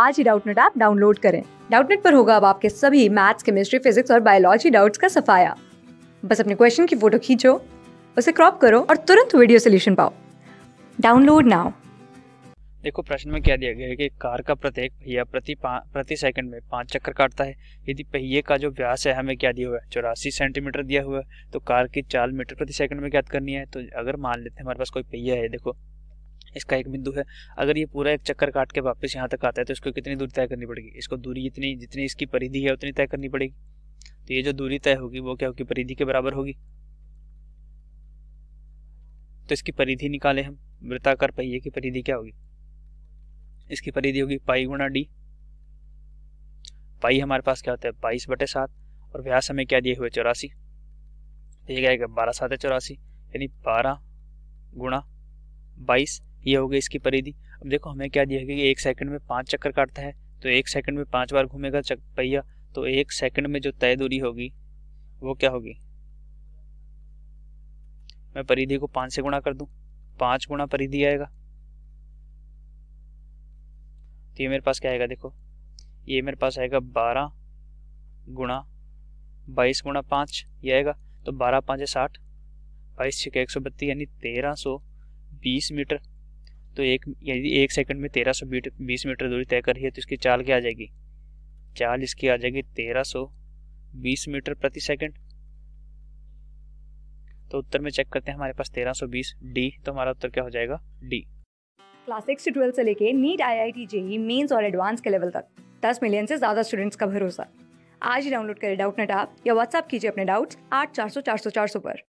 आज ही Doubtnut app download करें डाउटनेट पर होगा अब आपके सभी मैथ्स केमिस्ट्री फिजिक्स और बायोलॉजी डाउट्स का सफाया बस अपने क्वेश्चन की फोटो खींचो उसे क्रॉप करो और तुरंत वीडियो सोल्यूशन पाओ डाउनलोड नाउ देखो प्रश्न में क्या दिया गया है कि कार का प्रत्येक पहिया प्रति प्रति सेकंड में पाँच चक्कर काटता है यदि पहिए का जो व्यास है हमें क्या दिया हुआ है चौरासी सेंटीमीटर दिया हुआ है तो कार की चाल मीटर प्रति सेकंड में ज्ञात करनी है तो अगर मान लेते हैं हमारे पास कोई पहिया है देखो इसका एक बिंदु है अगर ये पूरा एक चक्कर काट के वापस यहाँ तक आता है तो इसको कितनी दूरी तय करनी पड़ेगी इसको दूरी जितनी जितनी इसकी परिधि है उतनी तय करनी पड़ेगी तो ये जो दूरी तय होगी वो क्या होगी परिधि के बराबर होगी तो इसकी परिधि निकाले हम वृत्ताकार पहिए की परिधि क्या होगी इसकी परिधि होगी पाई गुणा डी पाई हमारे पास क्या होता है बाईस बटे सात और व्यास हमें क्या दिए हुए चौरासी तो ये क्या बारह सात है चौरासी यानी बारह गुणा बाईस ये हो गई इसकी परिधि अब देखो हमें क्या दिया गया कि एक सेकंड में पांच चक्कर काटता है तो एक सेकंड में पांच बार घूमेगा पहिया तो एक सेकंड में जो तय दूरी होगी वो क्या होगी मैं परिधि को पांच से गुणा कर दू पांच गुणा परिधि आएगा तो ये मेरे पास क्या आएगा देखो ये मेरे पास आएगा बारह गुणा बाईस गुणा पांच ये आएगा तो बारह पांच साठ बाईस छिका एक सौ बत्तीस यानी तेरह सौ बीस मीटर तो एक यदि एक सेकंड में तेरह सौ बीस मीटर दूरी तय कर रही है तो इसकी चाल क्या आ जाएगी चाल इसकी आ जाएगी तेरह सौ बीस मीटर प्रति सेकंड तो उत्तर में चेक करते हैं हमारे पास तेरह सौ बीस डी तो हमारा उत्तर क्या हो जाएगा डी क्लास सिक्स से ट्वेल्थ से लेके NEET I I T JEE mains और एडवांस के लेवल तक दस मिलियन से ज्यादा स्टूडेंट्स का भरोसा आज ही डाउनलोड करें डाउट नेट आप या व्हाट्सअप कीजिए अपने डाउट्स आठ चार सौ चार सौ चार सौ पर